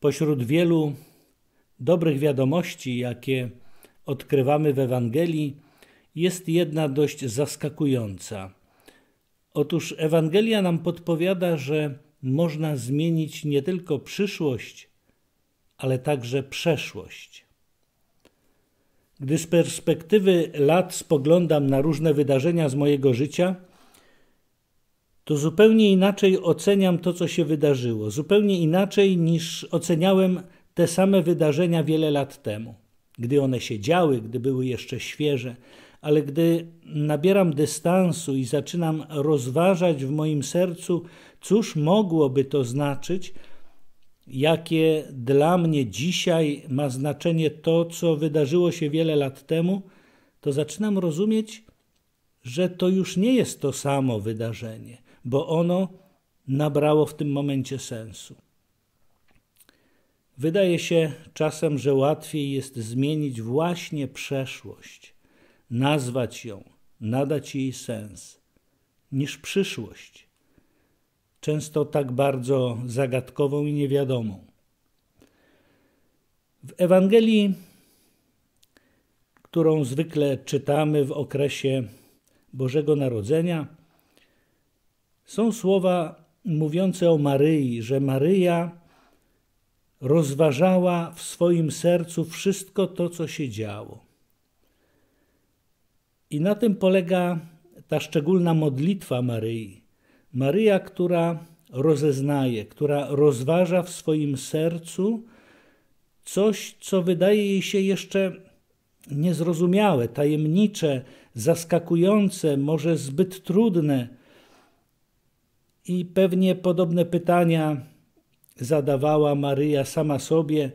Pośród wielu dobrych wiadomości, jakie odkrywamy w Ewangelii, jest jedna dość zaskakująca. Otóż Ewangelia nam podpowiada, że można zmienić nie tylko przyszłość, ale także przeszłość. Gdy z perspektywy lat spoglądam na różne wydarzenia z mojego życia, to zupełnie inaczej oceniam to, co się wydarzyło, zupełnie inaczej niż oceniałem te same wydarzenia wiele lat temu, gdy one się działy, gdy były jeszcze świeże, ale gdy nabieram dystansu i zaczynam rozważać w moim sercu, cóż mogłoby to znaczyć, jakie dla mnie dzisiaj ma znaczenie to, co wydarzyło się wiele lat temu, to zaczynam rozumieć, że to już nie jest to samo wydarzenie bo ono nabrało w tym momencie sensu. Wydaje się czasem, że łatwiej jest zmienić właśnie przeszłość, nazwać ją, nadać jej sens, niż przyszłość, często tak bardzo zagadkową i niewiadomą. W Ewangelii, którą zwykle czytamy w okresie Bożego Narodzenia, są słowa mówiące o Maryi, że Maryja rozważała w swoim sercu wszystko to, co się działo. I na tym polega ta szczególna modlitwa Maryi. Maryja, która rozeznaje, która rozważa w swoim sercu coś, co wydaje jej się jeszcze niezrozumiałe, tajemnicze, zaskakujące, może zbyt trudne i pewnie podobne pytania zadawała Maryja sama sobie,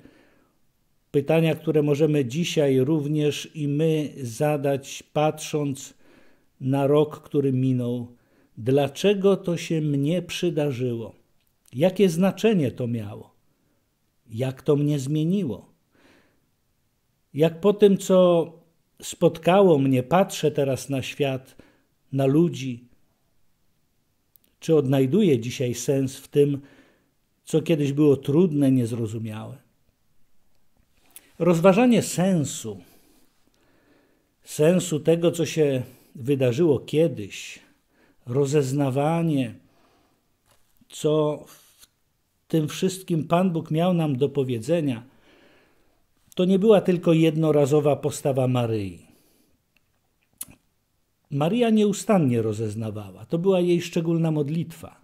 pytania, które możemy dzisiaj również i my zadać, patrząc na rok, który minął. Dlaczego to się mnie przydarzyło? Jakie znaczenie to miało? Jak to mnie zmieniło? Jak po tym, co spotkało mnie, patrzę teraz na świat, na ludzi, czy odnajduje dzisiaj sens w tym, co kiedyś było trudne, niezrozumiałe? Rozważanie sensu, sensu tego, co się wydarzyło kiedyś, rozeznawanie, co w tym wszystkim Pan Bóg miał nam do powiedzenia, to nie była tylko jednorazowa postawa Maryi. Maria nieustannie rozeznawała, to była jej szczególna modlitwa.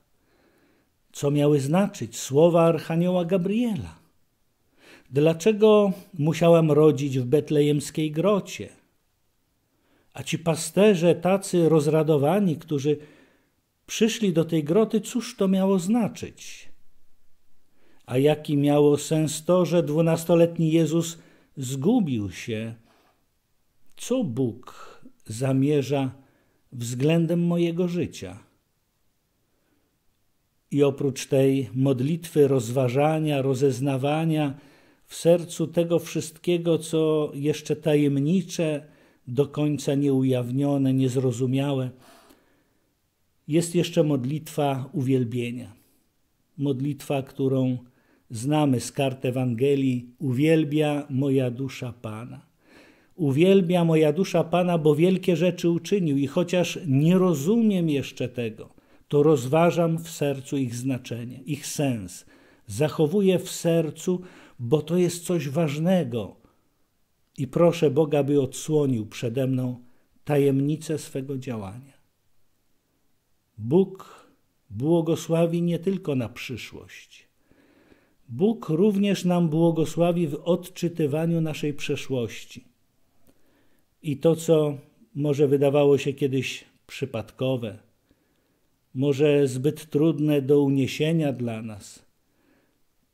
Co miały znaczyć słowa archanioła Gabriela? Dlaczego musiałam rodzić w betlejemskiej grocie? A ci pasterze, tacy rozradowani, którzy przyszli do tej groty, cóż to miało znaczyć? A jaki miało sens to, że dwunastoletni Jezus zgubił się? Co Bóg zamierza względem mojego życia. I oprócz tej modlitwy rozważania, rozeznawania, w sercu tego wszystkiego, co jeszcze tajemnicze, do końca nieujawnione, niezrozumiałe, jest jeszcze modlitwa uwielbienia. Modlitwa, którą znamy z kart Ewangelii: Uwielbia moja dusza Pana. Uwielbia moja dusza Pana, bo wielkie rzeczy uczynił, i chociaż nie rozumiem jeszcze tego, to rozważam w sercu ich znaczenie, ich sens. Zachowuję w sercu, bo to jest coś ważnego. I proszę Boga, by odsłonił przede mną tajemnicę swego działania. Bóg błogosławi nie tylko na przyszłość. Bóg również nam błogosławi w odczytywaniu naszej przeszłości. I to, co może wydawało się kiedyś przypadkowe, może zbyt trudne do uniesienia dla nas,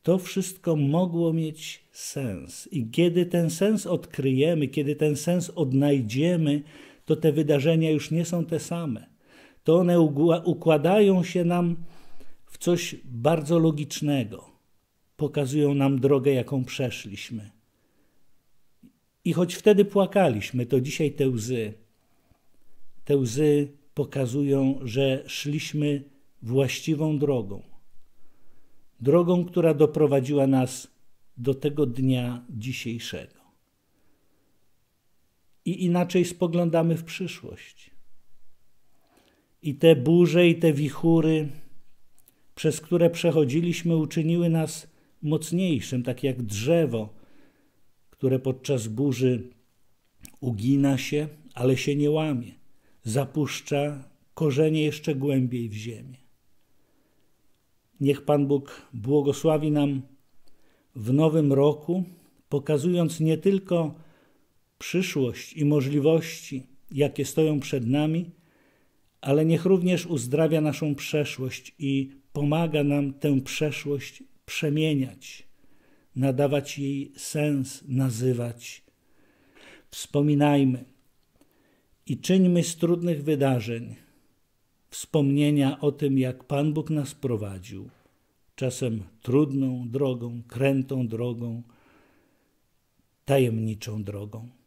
to wszystko mogło mieć sens. I kiedy ten sens odkryjemy, kiedy ten sens odnajdziemy, to te wydarzenia już nie są te same. To one układają się nam w coś bardzo logicznego, pokazują nam drogę, jaką przeszliśmy. I choć wtedy płakaliśmy, to dzisiaj te łzy, te łzy pokazują, że szliśmy właściwą drogą. Drogą, która doprowadziła nas do tego dnia dzisiejszego. I inaczej spoglądamy w przyszłość. I te burze, i te wichury, przez które przechodziliśmy, uczyniły nas mocniejszym, tak jak drzewo które podczas burzy ugina się, ale się nie łamie, zapuszcza korzenie jeszcze głębiej w ziemię. Niech Pan Bóg błogosławi nam w nowym roku, pokazując nie tylko przyszłość i możliwości, jakie stoją przed nami, ale niech również uzdrawia naszą przeszłość i pomaga nam tę przeszłość przemieniać nadawać jej sens, nazywać. Wspominajmy i czyńmy z trudnych wydarzeń wspomnienia o tym, jak Pan Bóg nas prowadził, czasem trudną drogą, krętą drogą, tajemniczą drogą.